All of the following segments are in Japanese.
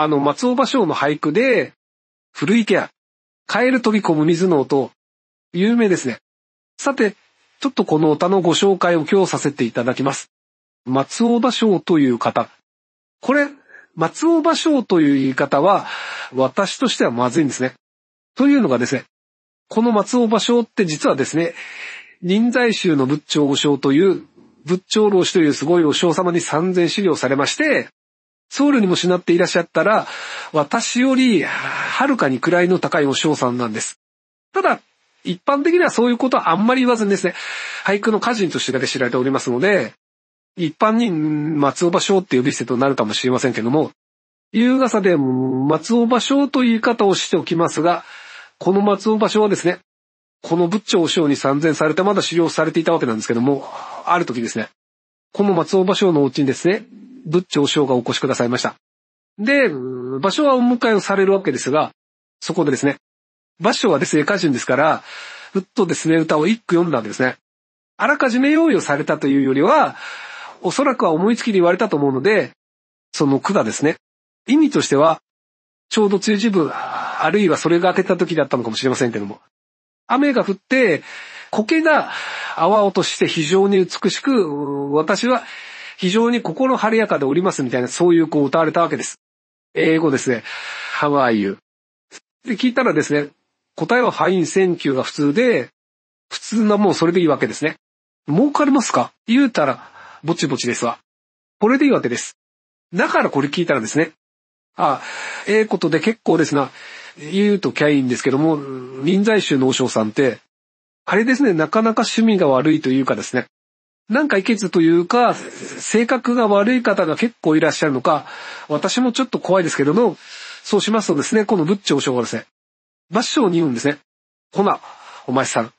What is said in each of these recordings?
あの、松尾芭蕉の俳句で、古池屋、カエル飛び込む水の音、有名ですね。さて、ちょっとこの歌のご紹介を今日させていただきます。松尾芭蕉という方。これ、松尾芭蕉という言い方は、私としてはまずいんですね。というのがですね、この松尾芭蕉って実はですね、人材衆の仏長和尚という、仏長老師というすごいお尚様に三千資料されまして、僧侶にもしなっていらっしゃったら、私よりはるかに位の高いお嬢さんなんです。ただ、一般的にはそういうことはあんまり言わずにですね、俳句の歌人として知られておりますので、一般に松尾芭蕉って呼び捨てとなるかもしれませんけども、優雅さで松尾芭蕉という言い方をしておきますが、この松尾芭蕉はですね、この仏長お尚に参禅されてまだ修行されていたわけなんですけども、ある時ですね、この松尾芭蕉のお家にですね、仏長将がお越しくださいました。で、場所はお迎えをされるわけですが、そこでですね、場所はですね、歌人ですから、ふっとですね、歌を一句読んだんですね。あらかじめ用意をされたというよりは、おそらくは思いつきで言われたと思うので、その句がですね、意味としては、ちょうど梅雨時分、あるいはそれが明けた時だったのかもしれませんけども、雨が降って、苔が泡落として非常に美しく、私は非常に心晴れやかでおりますみたいな、そういうこう歌われたわけです。英語ですね。How are you? で聞いたらですね、答えは Fine, thank you が普通で、普通なもうそれでいいわけですね。儲かりますか言うたら、ぼちぼちですわ。これでいいわけです。だからこれ聞いたらですね、あ、ええー、ことで結構ですな、言うときゃいいんですけども、臨済宗の和尚さんって、あれですね、なかなか趣味が悪いというかですね、なんかいけずというか、性格が悪い方が結構いらっしゃるのか、私もちょっと怖いですけども、そうしますとですね、この仏頂上がですね、場所に言うんですね。ほな、お前さん。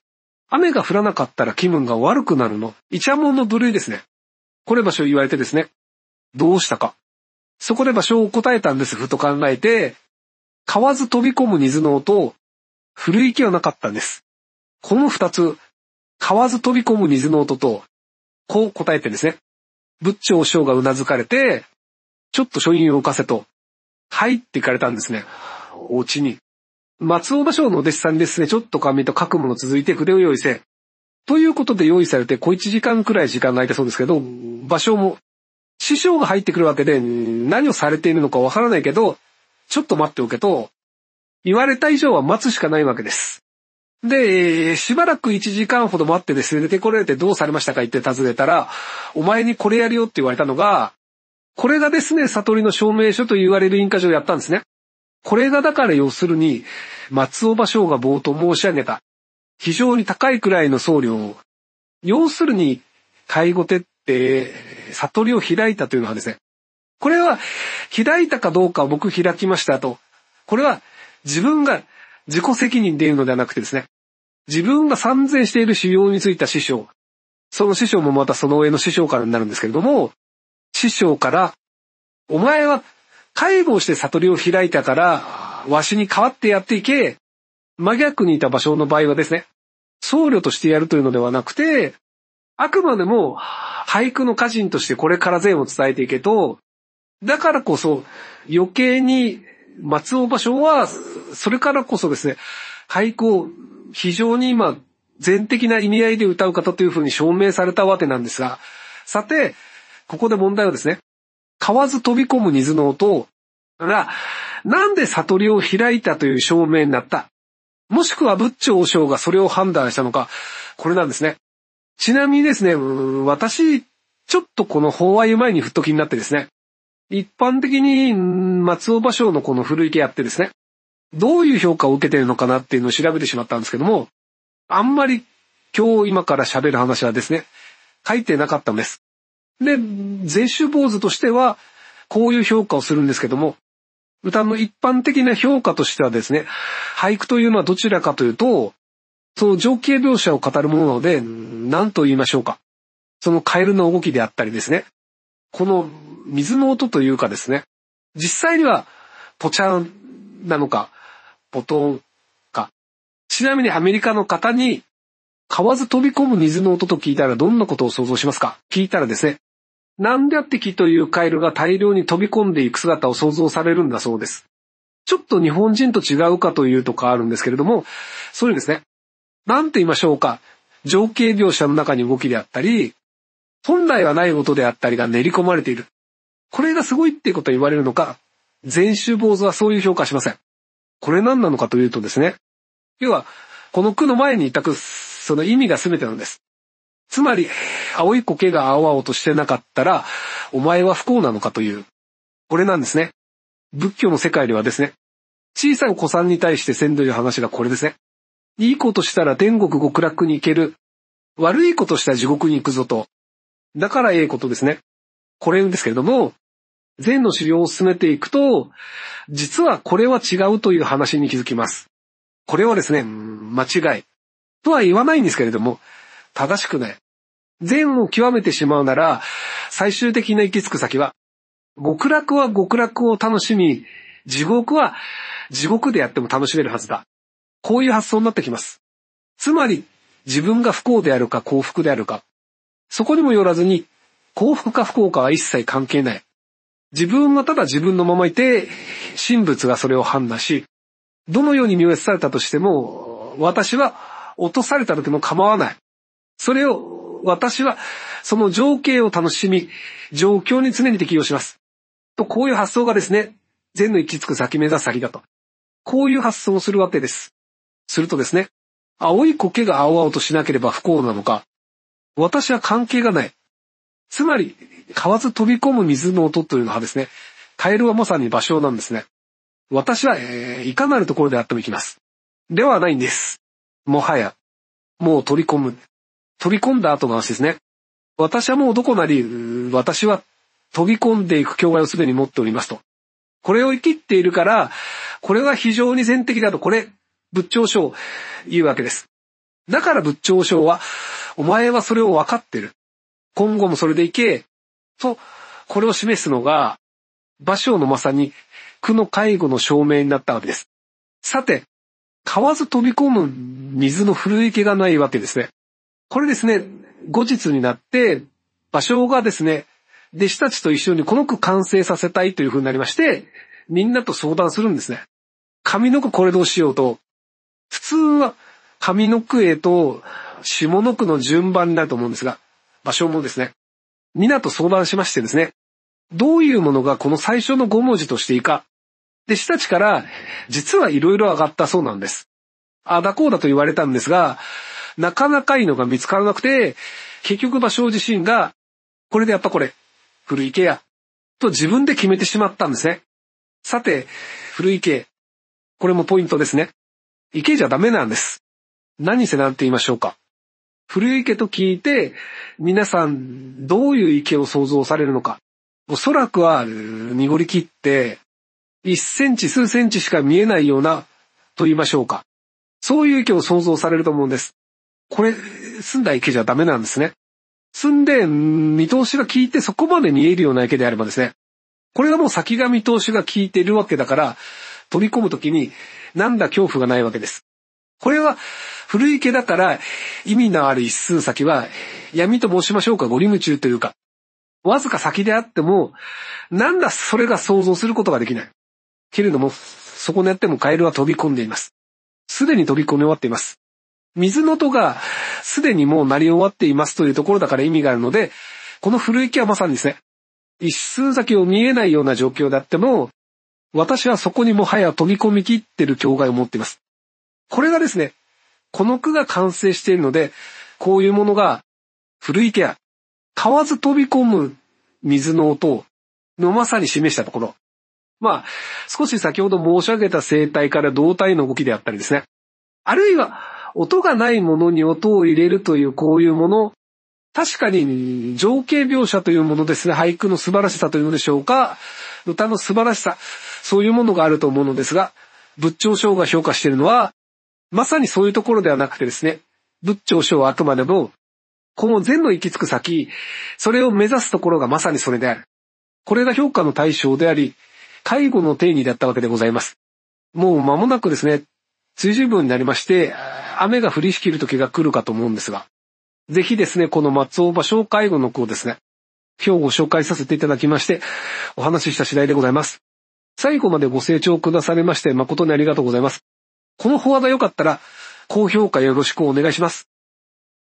雨が降らなかったら気分が悪くなるの。イチャモンの部類ですね。これ場所言われてですね。どうしたか。そこで場所を答えたんです、ふと考えて、買わず飛び込む水の音、古池はなかったんです。この二つ、買わず飛び込む水の音と、こう答えてるんですね。仏長将が頷かれて、ちょっと書院を置かせと、入っていかれたんですね。お家に。松尾芭蕉のお弟子さんですね、ちょっと紙と書くもの続いて筆を用意せ。ということで用意されて、小1時間くらい時間が空いたそうですけど、芭蕉も、師匠が入ってくるわけで、何をされているのかわからないけど、ちょっと待っておけと、言われた以上は待つしかないわけです。で、しばらく1時間ほど待ってですね、出てこられてどうされましたか言って尋ねたら、お前にこれやるよって言われたのが、これがですね、悟りの証明書と言われる印鑑書をやったんですね。これがだから要するに、松尾芭蕉が冒頭申し上げた、非常に高いくらいの僧侶を、要するに、介護手って、悟りを開いたというのはですね、これは、開いたかどうかを僕開きましたと、これは自分が自己責任で言うのではなくてですね、自分が参戦している修行についた師匠、その師匠もまたその上の師匠からになるんですけれども、師匠から、お前は介護して悟りを開いたから、わしに代わってやっていけ、真逆にいた場所の場合はですね、僧侶としてやるというのではなくて、あくまでも俳句の歌人としてこれから善を伝えていけと、だからこそ余計に松尾芭蕉は、それからこそですね、俳句を非常に今、全的な意味合いで歌う方というふうに証明されたわけなんですが、さて、ここで問題はですね、買わず飛び込む水の音が、なんで悟りを開いたという証明になった。もしくは仏長将がそれを判断したのか、これなんですね。ちなみにですね、私、ちょっとこの法話前にふっと気になってですね、一般的に松尾芭蕉のこの古池やってですね、どういう評価を受けてるのかなっていうのを調べてしまったんですけども、あんまり今日今から喋る話はですね、書いてなかったんです。で、全集坊主としては、こういう評価をするんですけども、歌の一般的な評価としてはですね、俳句というのはどちらかというと、その情景描写を語るもので、何と言いましょうか。そのカエルの動きであったりですね、この水の音というかですね、実際には、ポチャンなのか、ポトンか。ちなみにアメリカの方に、買わず飛び込む水の音と聞いたらどんなことを想像しますか聞いたらですね、何百匹というカエルが大量に飛び込んでいく姿を想像されるんだそうです。ちょっと日本人と違うかというとかあるんですけれども、そういうですね、なんて言いましょうか、情景描写の中に動きであったり、本来はない音であったりが練り込まれている。これがすごいっていうことは言われるのか、全集坊主はそういう評価しません。これ何なのかというとですね、要は、この句の前にいたく、その意味が全てなんです。つまり、青い苔が青々としてなかったら、お前は不幸なのかという、これなんですね。仏教の世界ではですね、小さお子さんに対して先いの話がこれですね。いいことしたら天国極楽に行ける。悪いことしたら地獄に行くぞと。だからええことですね。これですけれども、善の修行を進めていくと、実はこれは違うという話に気づきます。これはですね、間違い。とは言わないんですけれども、正しくない。善を極めてしまうなら、最終的な行き着く先は、極楽は極楽を楽しみ、地獄は地獄でやっても楽しめるはずだ。こういう発想になってきます。つまり、自分が不幸であるか幸福であるか、そこにもよらずに、幸福か不幸かは一切関係ない。自分はただ自分のままいて、神仏がそれを判断し、どのように見越されたとしても、私は落とされた時も構わない。それを、私は、その情景を楽しみ、状況に常に適用します。と、こういう発想がですね、善の行き着く先目指す先だと。こういう発想をするわけです。するとですね、青い苔が青々としなければ不幸なのか、私は関係がない。つまり、買わず飛び込む水の音というのはですね、カエルはまさに場所なんですね。私は、えー、いかなるところであっても行きます。ではないんです。もはや、もう取り込む。飛び込んだ後の話ですね。私はもうどこなり、私は飛び込んでいく境界をすでに持っておりますと。これを生きっているから、これは非常に全的だと、これ、仏頂章、言うわけです。だから仏頂章は、お前はそれを分かってる。今後もそれでいけ、と、これを示すのが、芭蕉のまさに、苦の介護の証明になったわけです。さて、買わず飛び込む水の古池がないわけですね。これですね、後日になって、芭蕉がですね、弟子たちと一緒にこの句完成させたいというふうになりまして、みんなと相談するんですね。上の句これどうしようと。普通は上の句へと下の句の順番になると思うんですが、場所もですね、皆と相談しましてですね、どういうものがこの最初の5文字としていいか、弟子たちから実はいろいろ上がったそうなんです。あだこうだと言われたんですが、なかなかいいのが見つからなくて、結局場所自身が、これでやっぱこれ、古池や、と自分で決めてしまったんですね。さて、古池、これもポイントですね。池じゃダメなんです。何せなんて言いましょうか。古い池と聞いて、皆さんどういう池を想像されるのか。おそらくは濁り切って、1センチ数センチしか見えないような、と言いましょうか。そういう池を想像されると思うんです。これ、澄んだ池じゃダメなんですね。澄んで、見通しが効いてそこまで見えるような池であればですね。これがもう先が見通しが効いているわけだから、取り込むときに、なんだ恐怖がないわけです。これは古いだから意味のある一数先は闇と申しましょうか、ゴリ夢中というか、わずか先であっても、なんだそれが想像することができない。けれども、そこにあってもカエルは飛び込んでいます。すでに飛び込み終わっています。水の音がすでにもう鳴り終わっていますというところだから意味があるので、この古いはまさにですね、一寸先を見えないような状況であっても、私はそこにもはや飛び込み切ってる境界を持っています。これがですね、この句が完成しているので、こういうものが古い池やわず飛び込む水の音のまさに示したところ。まあ、少し先ほど申し上げた生態から胴体の動きであったりですね。あるいは、音がないものに音を入れるというこういうもの、確かに情景描写というものですね、俳句の素晴らしさというのでしょうか、歌の素晴らしさ、そういうものがあると思うのですが、仏頂賞が評価しているのは、まさにそういうところではなくてですね、仏長将はあくまでも、この善の行き着く先、それを目指すところがまさにそれである。これが評価の対象であり、介護の定義だったわけでございます。もう間もなくですね、追従分になりまして、雨が降りしきる時が来るかと思うんですが、ぜひですね、この松尾芭蕉介護の子をですね、今日ご紹介させていただきまして、お話しした次第でございます。最後までご清聴くだされまして誠にありがとうございます。このフォワ良かったら、高評価よろしくお願いします。